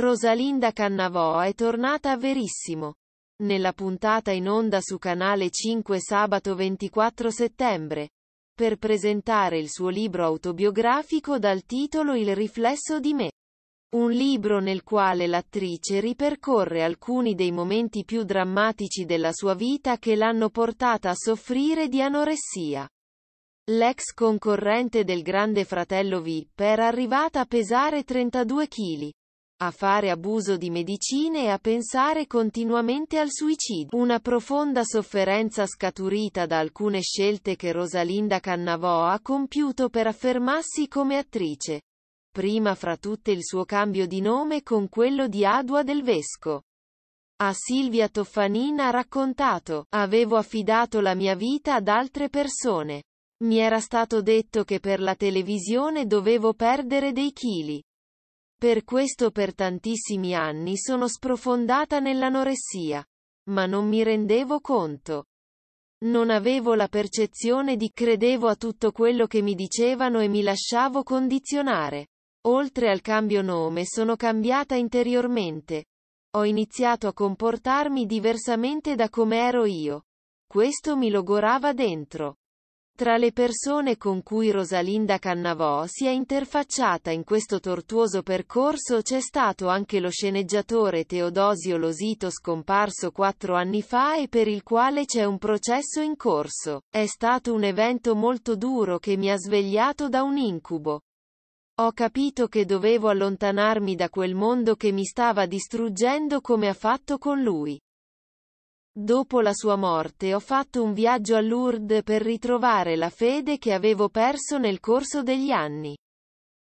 Rosalinda Cannavò è tornata a Verissimo. Nella puntata in onda su Canale 5 sabato 24 settembre. Per presentare il suo libro autobiografico dal titolo Il riflesso di me. Un libro nel quale l'attrice ripercorre alcuni dei momenti più drammatici della sua vita che l'hanno portata a soffrire di anoressia. L'ex concorrente del Grande Fratello VIP era arrivata a pesare 32 kg a fare abuso di medicine e a pensare continuamente al suicidio. Una profonda sofferenza scaturita da alcune scelte che Rosalinda Cannavò ha compiuto per affermarsi come attrice. Prima fra tutte il suo cambio di nome con quello di Adua del Vesco. A Silvia Toffanin ha raccontato, avevo affidato la mia vita ad altre persone. Mi era stato detto che per la televisione dovevo perdere dei chili. Per questo per tantissimi anni sono sprofondata nell'anoressia. Ma non mi rendevo conto. Non avevo la percezione di credevo a tutto quello che mi dicevano e mi lasciavo condizionare. Oltre al cambio nome sono cambiata interiormente. Ho iniziato a comportarmi diversamente da come ero io. Questo mi logorava dentro. Tra le persone con cui Rosalinda Cannavò si è interfacciata in questo tortuoso percorso c'è stato anche lo sceneggiatore Teodosio Losito scomparso quattro anni fa e per il quale c'è un processo in corso. È stato un evento molto duro che mi ha svegliato da un incubo. Ho capito che dovevo allontanarmi da quel mondo che mi stava distruggendo come ha fatto con lui. Dopo la sua morte ho fatto un viaggio a Lourdes per ritrovare la fede che avevo perso nel corso degli anni.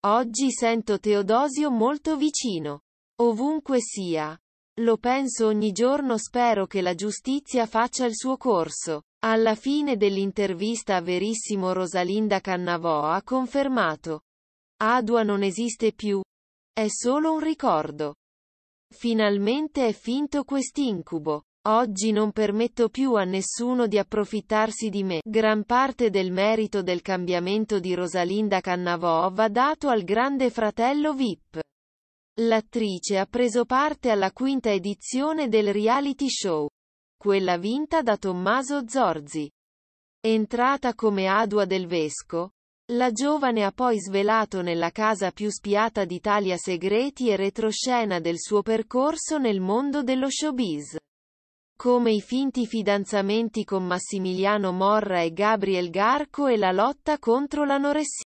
Oggi sento Teodosio molto vicino. Ovunque sia. Lo penso ogni giorno spero che la giustizia faccia il suo corso. Alla fine dell'intervista a Verissimo Rosalinda Cannavò ha confermato. Adua non esiste più. È solo un ricordo. Finalmente è finto quest'incubo. Oggi non permetto più a nessuno di approfittarsi di me. Gran parte del merito del cambiamento di Rosalinda Cannavò va dato al grande fratello VIP. L'attrice ha preso parte alla quinta edizione del reality show, quella vinta da Tommaso Zorzi. Entrata come adua del Vesco, la giovane ha poi svelato nella casa più spiata d'Italia segreti e retroscena del suo percorso nel mondo dello showbiz come i finti fidanzamenti con Massimiliano Morra e Gabriel Garco e la lotta contro l'anoressia.